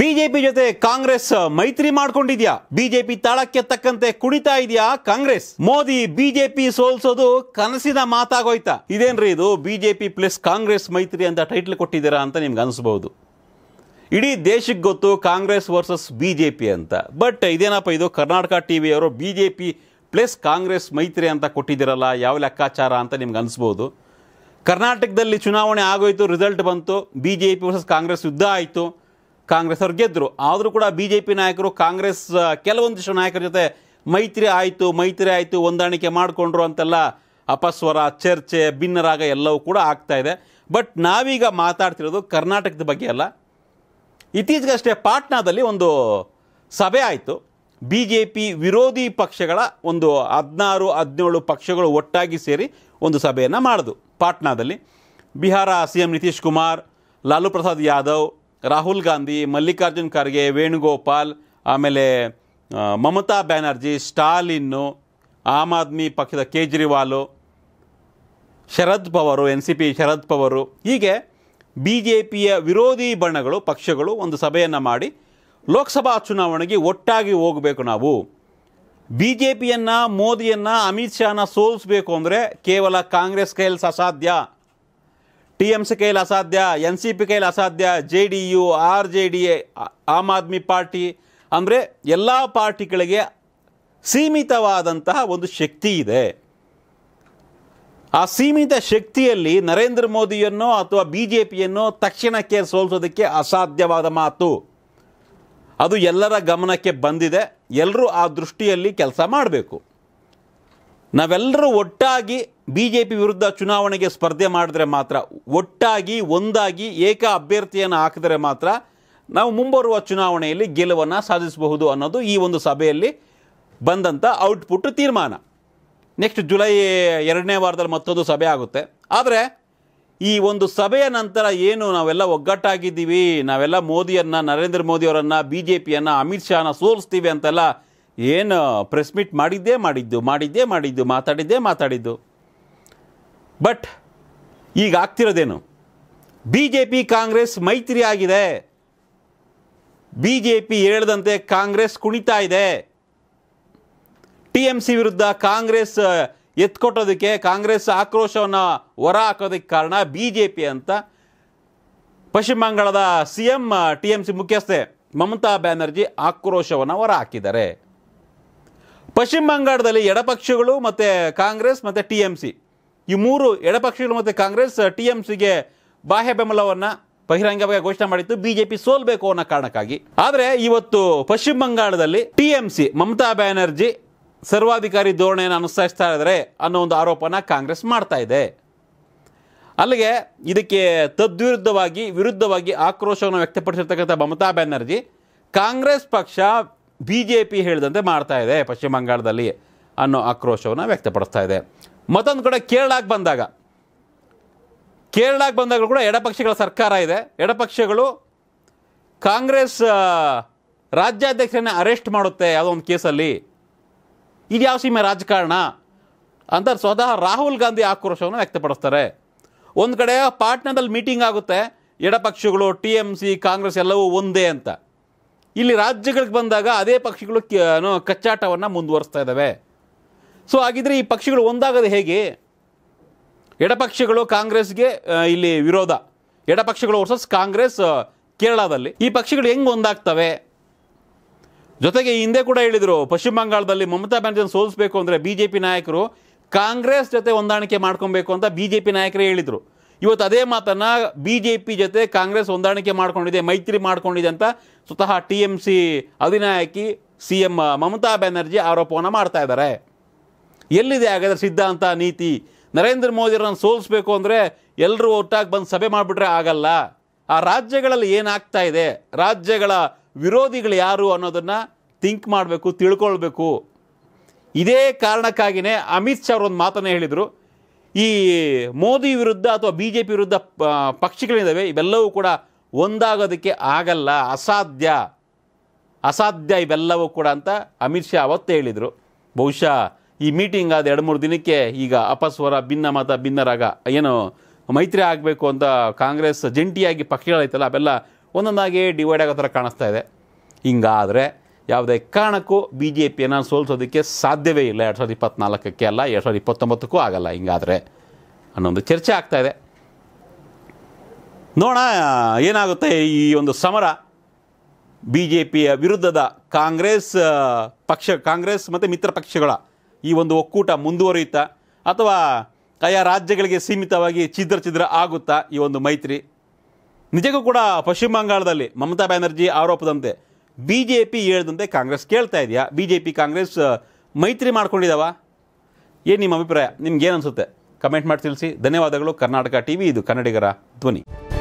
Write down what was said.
BJP ಜೊತೆ ಕಾಂಗ್ರೆಸ್ ಮೈತ್ರಿ ಮಾಡ್ಕೊಂಡಿದ್ಯಾ BJP ತಾಳಕ್ಕೆ ತಕ್ಕಂತೆ ಕುಡಿತಾ ಇದೆಯಾ ಕಾಂಗ್ರೆಸ್ ಮೋದಿ ಬಿಜೆಪಿ ಸೋಲ್ಸೋದು ಕನಸಿನ ಮಾತಾಗೋಯ್ತಾ ಇದೇನ್ರಿ ಇದು ಬಿಜೆಪಿ ಪ್ಲಸ್ ಕಾಂಗ್ರೆಸ್ ಮೈತ್ರಿ ಅಂತ ಟೈಟ್ಲ್ ಕೊಟ್ಟಿದ್ದೀರಾ ಅಂತ ನಿಮ್ಗೆ ಅನಿಸ್ಬಹುದು ಇಡೀ ದೇಶಕ್ಕೆ ಗೊತ್ತು ಕಾಂಗ್ರೆಸ್ ವರ್ಸಸ್ ಬಿಜೆಪಿ ಅಂತ ಬಟ್ ಇದೇನಪ್ಪ ಇದು ಕರ್ನಾಟಕ ಟಿ ಅವರು ಬಿಜೆಪಿ ಪ್ಲಸ್ ಕಾಂಗ್ರೆಸ್ ಮೈತ್ರಿ ಅಂತ ಕೊಟ್ಟಿದ್ದೀರಲ್ಲ ಯಾವ ಲೆಕ್ಕಾಚಾರ ಅಂತ ನಿಮ್ಗೆ ಅನಿಸ್ಬೋದು ಕರ್ನಾಟಕದಲ್ಲಿ ಚುನಾವಣೆ ಆಗೋಯ್ತು ರಿಸಲ್ಟ್ ಬಂತು B J P versus Congress ಯುದ್ಧ ಆಯಿತು ಕಾಂಗ್ರೆಸ್ ಅವ್ರು ಗೆದ್ದರು ಆದರೂ ಕೂಡ ಬಿ ಜೆ ಪಿ ನಾಯಕರು ಕಾಂಗ್ರೆಸ್ ಕೆಲವೊಂದಿಷ್ಟು ನಾಯಕರ ಜೊತೆ ಮೈತ್ರಿ ಆಯಿತು ಮೈತ್ರಿ ಆಯಿತು ಹೊಂದಾಣಿಕೆ ಮಾಡಿಕೊಂಡ್ರು ಅಂತೆಲ್ಲ ಅಪಸ್ವರ ಚರ್ಚೆ ಭಿನ್ನರಾಗ ಎಲ್ಲವೂ ಕೂಡ ಆಗ್ತಾ ಇದೆ ಬಟ್ ನಾವೀಗ ಮಾತಾಡ್ತಿರೋದು ಕರ್ನಾಟಕದ ಬಗ್ಗೆ ಅಲ್ಲ ಇತ್ತೀಚೆಗಷ್ಟೇ ಪಾಟ್ನಾದಲ್ಲಿ ಒಂದು ಸಭೆ ಆಯಿತು ಬಿ ಜೆ ಪಿ ವಿರೋಧಿ ಪಕ್ಷಗಳ ಒಂದು ಹದಿನಾರು ಹದಿನೇಳು ಪಕ್ಷಗಳು ಒಟ್ಟಾಗಿ ಸೇರಿ ಒಂದು ಸಭೆಯನ್ನು ಮಾಡೋದು ಪಾಟ್ನಾದಲ್ಲಿ ಬಿಹಾರ ಸಿ ಎಂ ನಿತೀಶ್ ಕುಮಾರ್ ಲಾಲು ಪ್ರಸಾದ್ ಯಾದವ್ ರಾಹುಲ್ ಗಾಂಧಿ ಮಲ್ಲಿಕಾರ್ಜುನ್ ಖರ್ಗೆ ವೇಣುಗೋಪಾಲ್ ಆಮೇಲೆ ಮಮತಾ ಬ್ಯಾನರ್ಜಿ ಸ್ಟಾಲಿನ್ನು ಆಮ್ ಆದ್ಮಿ ಪಕ್ಷದ Kejriwal Sharad Pawar N C P Sharad Pawar ಹೀಗೆ ಬಿ ಜೆ ಪಿಯ ವಿರೋಧಿ ಬಣ್ಣಗಳು ಪಕ್ಷಗಳು ಒಂದು ಸಭೆಯನ್ನು ಮಾಡಿ ಲೋಕಸಭಾ ಚುನಾವಣೆಗೆ ಒಟ್ಟಾಗಿ ಹೋಗಬೇಕು ನಾವು ಬಿ ಜೆ ಪಿಯನ್ನು ಮೋದಿಯನ್ನು ಅಮಿತ್ ಶಾನ ಸೋಲಿಸ್ಬೇಕು ಅಂದರೆ ಕೇವಲ ಕಾಂಗ್ರೆಸ್ ಕೈಯಲ್ಲಿ ಅಸಾಧ್ಯ ಟಿ ಎಮ್ ಸಿ ಕೈಲಿ ಅಸಾಧ್ಯ ಎನ್ ಸಿ ಪಿ ಕೈಲಿ ಅಸಾಧ್ಯ J D U R J D Aam Aadmi party ಅಂದರೆ ಎಲ್ಲ ಪಾರ್ಟಿಗಳಿಗೆ ಸೀಮಿತವಾದಂತಹ ಒಂದು ಶಕ್ತಿ ಇದೆ ಆ ಸೀಮಿತ ಶಕ್ತಿಯಲ್ಲಿ ನರೇಂದ್ರ ಮೋದಿಯನ್ನು ಅಥವಾ ಬಿ ಜೆ ಪಿಯನ್ನು ತಕ್ಷಣಕ್ಕೆ ಸೋಲಿಸೋದಕ್ಕೆ ಅಸಾಧ್ಯವಾದ ಮಾತು ಅದು ಎಲ್ಲರ ಗಮನಕ್ಕೆ ಬಂದಿದೆ ಎಲ್ಲರೂ ಆ ದೃಷ್ಟಿಯಲ್ಲಿ ಕೆಲಸ ಮಾಡಬೇಕು ನಾವೆಲ್ಲರೂ ಒಟ್ಟಾಗಿ ಬಿ ಜೆ ಪಿ ವಿರುದ್ಧ ಚುನಾವಣೆಗೆ ಸ್ಪರ್ಧೆ ಮಾಡಿದ್ರೆ ಮಾತ್ರ ಒಟ್ಟಾಗಿ ಒಂದಾಗಿ ಏಕ ಅಭ್ಯರ್ಥಿಯನ್ನು ಹಾಕಿದರೆ ಮಾತ್ರ ನಾವು ಮುಂಬರುವ ಚುನಾವಣೆಯಲ್ಲಿ ಗೆಲುವನ್ನು ಸಾಧಿಸಬಹುದು ಅನ್ನೋದು ಈ ಒಂದು ಸಭೆಯಲ್ಲಿ ಬಂದಂಥ ಔಟ್ಪುಟ್ ತೀರ್ಮಾನ ನೆಕ್ಸ್ಟ್ ಜುಲೈ ಎರಡನೇ ವಾರದಲ್ಲಿ ಮತ್ತೊಂದು ಸಭೆ ಆಗುತ್ತೆ ಆದರೆ ಈ ಒಂದು ಸಭೆಯ ನಂತರ ಏನು ನಾವೆಲ್ಲ ಒಗ್ಗಟ್ಟಾಗಿದ್ದೀವಿ ನಾವೆಲ್ಲ ಮೋದಿಯನ್ನು ನರೇಂದ್ರ ಮೋದಿಯವರನ್ನು ಬಿ ಜೆ ಪಿಯನ್ನು ಅಮಿತ್ ಶಾನ ಸೋಲಿಸ್ತೀವಿ ಅಂತೆಲ್ಲ ಏನು ಪ್ರೆಸ್ ಮೀಟ್ ಮಾಡಿದ್ದೇ ಮಾಡಿದ್ದು ಮಾಡಿದ್ದೇ ಮಾಡಿದ್ದು ಮಾತಾಡಿದ್ದೇ ಮಾತಾಡಿದ್ದು ಬಟ್ ಈಗ ಆಗ್ತಿರೋದೇನು ಬಿ ಜೆ ಪಿ ಕಾಂಗ್ರೆಸ್ ಮೈತ್ರಿ ಆಗಿದೆ ಬಿ ಜೆ ಪಿ ಹೇಳದಂತೆ ಕಾಂಗ್ರೆಸ್ ಕುಣಿತಾ ಇದೆ ಟಿ ಎಮ್ ಸಿ ವಿರುದ್ಧ ಕಾಂಗ್ರೆಸ್ ಎತ್ಕೊಟ್ಟೋದಕ್ಕೆ ಕಾಂಗ್ರೆಸ್ ಆಕ್ರೋಶವನ್ನು ಹೊರ ಹಾಕೋದಕ್ಕೆ ಕಾರಣ ಬಿ ಜೆ ಪಿ ಅಂತ ಪಶ್ಚಿಮ ಬಂಗಾಳದ C M T M C ಮುಖ್ಯಸ್ಥೆ ಮಮತಾ ಬ್ಯಾನರ್ಜಿ ಆಕ್ರೋಶವನ್ನು ಹೊರ ಹಾಕಿದ್ದಾರೆ ಪಶ್ಚಿಮ ಬಂಗಾಳದಲ್ಲಿ ಎಡಪಕ್ಷಗಳು ಮತ್ತು ಕಾಂಗ್ರೆಸ್ ಮತ್ತು ಟಿ ಎಮ್ ಸಿ ಈ ಮೂರು ಎಡಪಕ್ಷಗಳು ಮತ್ತು ಕಾಂಗ್ರೆಸ್ ಟಿ ಎಂ ಸಿಗೆ ಬಾಹ್ಯ ಬೆಂಬಲವನ್ನು ಬಹಿರಂಗವಾಗಿ ಘೋಷಣೆ ಮಾಡಿತ್ತು ಬಿಜೆಪಿ ಸೋಲ್ಬೇಕು ಅನ್ನೋ ಕಾರಣಕ್ಕಾಗಿ ಆದರೆ ಇವತ್ತು ಪಶ್ಚಿಮ ಬಂಗಾಳದಲ್ಲಿ T M C Mamata Banerjee ಸರ್ವಾಧಿಕಾರಿ ಧೋರಣೆಯನ್ನು ಅನುಸರಿಸ್ತಾ ಇದ್ದಾರೆ ಅನ್ನೋ ಒಂದು ಆರೋಪನ ಕಾಂಗ್ರೆಸ್ ಮಾಡ್ತಾ ಇದೆ ಅಲ್ಲಿಗೆ ಇದಕ್ಕೆ ತದ್ವಿರುದ್ಧವಾಗಿ ವಿರುದ್ಧವಾಗಿ ಆಕ್ರೋಶವನ್ನು ವ್ಯಕ್ತಪಡಿಸಿರ್ತಕ್ಕಂಥ ಮಮತಾ ಬ್ಯಾನರ್ಜಿ ಕಾಂಗ್ರೆಸ್ ಪಕ್ಷ ಬಿ ಜೆ ಪಿ ಹೇಳಿದಂತೆ ಮಾಡ್ತಾ ಇದೆ ಪಶ್ಚಿಮ ಬಂಗಾಳದಲ್ಲಿ ಅನ್ನೋ ಆಕ್ರೋಶವನ್ನು ವ್ಯಕ್ತಪಡಿಸ್ತಾ ಇದೆ ಮತ್ತೊಂದು ಕಡೆ ಕೇರಳಕ್ಕೆ ಬಂದಾಗ ಕೇರಳಕ್ಕೆ ಬಂದಾಗ ಕೂಡ ಎಡಪಕ್ಷಗಳ ಸರ್ಕಾರ ಇದೆ ಎಡಪಕ್ಷಗಳು ಕಾಂಗ್ರೆಸ್ ರಾಜ್ಯಾಧ್ಯಕ್ಷರನ್ನ ಅರೆಸ್ಟ್ ಮಾಡುತ್ತೆ ಯಾವುದೋ ಒಂದು ಕೇಸಲ್ಲಿ ಇದು ಯಾವ ಸೀಮೆ ರಾಜಕಾರಣ ಅಂತ ಸ್ವತಃ ರಾಹುಲ್ ಗಾಂಧಿ ಆಕ್ರೋಶವನ್ನು ವ್ಯಕ್ತಪಡಿಸ್ತಾರೆ ಒಂದು ಕಡೆ ಪಾಟ್ನಾದಲ್ಲಿ ಮೀಟಿಂಗ್ ಆಗುತ್ತೆ ಎಡಪಕ್ಷಗಳು ಟಿ ಎಮ್ ಸಿ ಕಾಂಗ್ರೆಸ್ ಎಲ್ಲವೂ ಒಂದೇ ಅಂತ ಇಲ್ಲಿ ರಾಜ್ಯಗಳಿಗೆ ಬಂದಾಗ ಅದೇ ಪಕ್ಷಗಳು ಕಚ್ಚಾಟವನ್ನು ಮುಂದುವರಿಸ್ತಾ ಇದ್ದಾವೆ ಸೊ ಹಾಗಿದ್ರೆ ಈ ಪಕ್ಷಗಳು ಒಂದಾಗದೆ ಹೇಗೆ ಎಡಪಕ್ಷಗಳು ಕಾಂಗ್ರೆಸ್ಗೆ ಇಲ್ಲಿ ವಿರೋಧ ಎಡಪಕ್ಷಗಳು ವರ್ಸಸ್ ಕಾಂಗ್ರೆಸ್ ಕೇರಳದಲ್ಲಿ ಈ ಪಕ್ಷಗಳು ಹೆಂಗೆ ಒಂದಾಗ್ತವೆ ಜೊತೆಗೆ ಹಿಂದೆ ಕೂಡ ಹೇಳಿದರು ಪಶ್ಚಿಮ ಬಂಗಾಳದಲ್ಲಿ ಮಮತಾ ಬ್ಯಾನರ್ಜಿಯನ್ನು ಸೋಲಿಸಬೇಕು ಅಂದರೆ ಬಿ ಜೆ ಪಿ ನಾಯಕರು ಕಾಂಗ್ರೆಸ್ ಜೊತೆ ಹೊಂದಾಣಿಕೆ ಮಾಡ್ಕೊಬೇಕು ಅಂತ ಬಿ ಜೆ ಪಿ ನಾಯಕರೇ ಹೇಳಿದರು ಇವತ್ತು ಅದೇ ಮಾತನ್ನು ಬಿ ಜೆ ಪಿ ಜೊತೆ ಕಾಂಗ್ರೆಸ್ ಹೊಂದಾಣಿಕೆ ಮಾಡ್ಕೊಂಡಿದೆ ಮೈತ್ರಿ ಮಾಡ್ಕೊಂಡಿದೆ ಅಂತ ಸ್ವತಃ ಟಿ ಎಮ್ ಸಿ ಅಧಿನಾಯಕಿ ಸಿ ಎಂ ಮಮತಾ ಬ್ಯಾನರ್ಜಿ ಆರೋಪವನ್ನು ಮಾಡ್ತಾ ಇದ್ದಾರೆ ಎಲ್ಲಿದೆ ಹಾಗಾದರೆ ಸಿದ್ಧಾಂತ ನೀತಿ ನರೇಂದ್ರ ಮೋದಿಯವ್ರನ್ನ ಸೋಲಿಸ್ಬೇಕು ಅಂದರೆ ಎಲ್ಲರೂ ಒಟ್ಟಾಗಿ ಬಂದು ಸಭೆ ಮಾಡಿಬಿಟ್ರೆ ಆಗಲ್ಲ ಆ ರಾಜ್ಯಗಳಲ್ಲಿ ಏನಾಗ್ತಾ ಇದೆ ರಾಜ್ಯಗಳ ವಿರೋಧಿಗಳು ಯಾರು ಅನ್ನೋದನ್ನು ಥಿಂಕ್ ಮಾಡಬೇಕು ತಿಳ್ಕೊಳ್ಬೇಕು ಇದೇ ಕಾರಣಕ್ಕಾಗಿಯೇ ಅಮಿತ್ ಶಾ ಅವರೊಂದು ಮಾತನ್ನೇ ಹೇಳಿದರು ಈ ಮೋದಿ ವಿರುದ್ಧ ಅಥವಾ ಬಿ ಜೆ ಪಿ ವಿರುದ್ಧ ಪಕ್ಷಗಳಿದ್ದಾವೆ ಇವೆಲ್ಲವೂ ಕೂಡ ಒಂದಾಗೋದಕ್ಕೆ ಆಗಲ್ಲ ಅಸಾಧ್ಯ ಅಸಾಧ್ಯ ಇವೆಲ್ಲವೂ ಕೂಡ ಅಂತ ಅಮಿತ್ ಶಾ ಅವತ್ತೇ ಹೇಳಿದರು ಬಹುಶಃ ಈ ಮೀಟಿಂಗ್ ಆದ ಎರಡು ಮೂರು ದಿನಕ್ಕೆ ಈಗ ಅಪಸ್ವರ ಭಿನ್ನ ಮತ ಭಿನ್ನರಾಗ ಏನು ಮೈತ್ರಿ ಆಗಬೇಕು ಅಂತ ಕಾಂಗ್ರೆಸ್ ಜಂಟಿಯಾಗಿ ಪಕ್ಷಗಳೈತಲ್ಲ ಅವೆಲ್ಲ ಒಂದೊಂದಾಗಿ ಡಿವೈಡ್ ಆಗೋ ಥರ ಕಾಣಿಸ್ತಾ ಇದೆ ಹಿಂಗಾದರೆ ಯಾವುದೇ ಕಾರಣಕ್ಕೂ ಬಿ ಜೆ ಪಿಯನ್ನು ಸೋಲಿಸೋದಕ್ಕೆ ಸಾಧ್ಯವೇ ಇಲ್ಲ ಎರಡು ಸಾವಿರದ ಇಪ್ಪತ್ತ್ನಾಲ್ಕಕ್ಕೆ ಅಲ್ಲ ಎರಡು ಸಾವಿರದ ಇಪ್ಪತ್ತೊಂಬತ್ತಕ್ಕೂ ಆಗಲ್ಲ ಹಿಂಗಾದರೆ ಅನ್ನೊಂದು ಚರ್ಚೆ ಆಗ್ತಾ ಇದೆ ನೋಡೋಣ ಏನಾಗುತ್ತೆ ಈ ಒಂದು ಸಮರ ಬಿ ಜೆ ಪಿಯ ವಿರುದ್ಧದ ಕಾಂಗ್ರೆಸ್ ಪಕ್ಷ ಕಾಂಗ್ರೆಸ್ ಮತ್ತು ಮಿತ್ರ ಪಕ್ಷಗಳ ಈ ಒಂದು ಒಕ್ಕೂಟ ಮುಂದುವರಿಯುತ್ತಾ ಅಥವಾ ಆಯಾ ರಾಜ್ಯಗಳಿಗೆ ಸೀಮಿತವಾಗಿ ಛಿದ್ರ ಛಿದ್ರ ಆಗುತ್ತಾ ಈ ಒಂದು ಮೈತ್ರಿ ನಿಜಕ್ಕೂ ಕೂಡ ಪಶ್ಚಿಮ ಬಂಗಾಳದಲ್ಲಿ ಮಮತಾ ಬ್ಯಾನರ್ಜಿ ಆರೋಪದಂತೆ ಬಿ ಜೆ ಪಿ ಹೇಳ್ದಂತೆ ಕಾಂಗ್ರೆಸ್ ಕೇಳ್ತಾ ಇದೆಯಾ ಬಿ ಜೆ ಪಿ ಕಾಂಗ್ರೆಸ್ ಮೈತ್ರಿ ಮಾಡ್ಕೊಂಡಿದ್ದಾವ ಏನು ನಿಮ್ಮ ಅಭಿಪ್ರಾಯ ಏನು ಅನಿಸುತ್ತೆ ಕಮೆಂಟ್ ಮಾಡಿ ತಿಳಿಸಿ ಧನ್ಯವಾದಗಳು ಕರ್ನಾಟಕ ಟಿ ವಿ ಇದು ಕನ್ನಡಿಗರ ಧ್ವನಿ